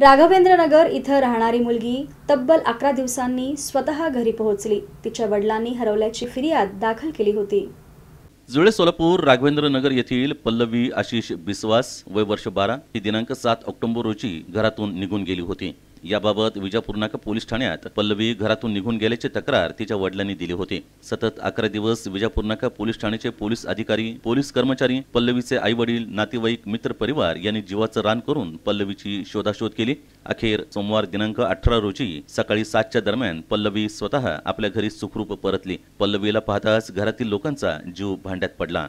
राघवेंद्रनगर इथं राहणारी मुलगी तब्बल अकरा दिवसांनी स्वतः घरी पोहोचली तिच्या वडिलांनी हरवल्याची फिर्याद दाखल केली होती जुळे सोलापूर राघवेंद्रनगर येथील पल्लवी आशिष बिस्वास वय वर्ष बारा ही दिनांक सात ऑक्टोबर रोजी घरातून निघून गेली होती याबाबत विजापूर पोलीस ठाण्यात पल्लवी घरातून निघून गेल्याची तक्रार तिच्या वडिलांनी दिली होती सतत अकरा दिवस विजापूर नाका पोलीस ठाण्याचे पोलीस अधिकारी पोलीस कर्मचारी पल्लवीचे आई वडील नातेवाईक मित्र परिवार यांनी जीवाचं रान करून पल्लवीची शोधाशोध केली अखेर सोमवार दिनांक अठरा रोजी सकाळी सातच्या दरम्यान पल्लवी स्वतः आपल्या घरी सुखरूप परतली पल्लवीला पाहताच घरातील लोकांचा जीव भांड्यात पडला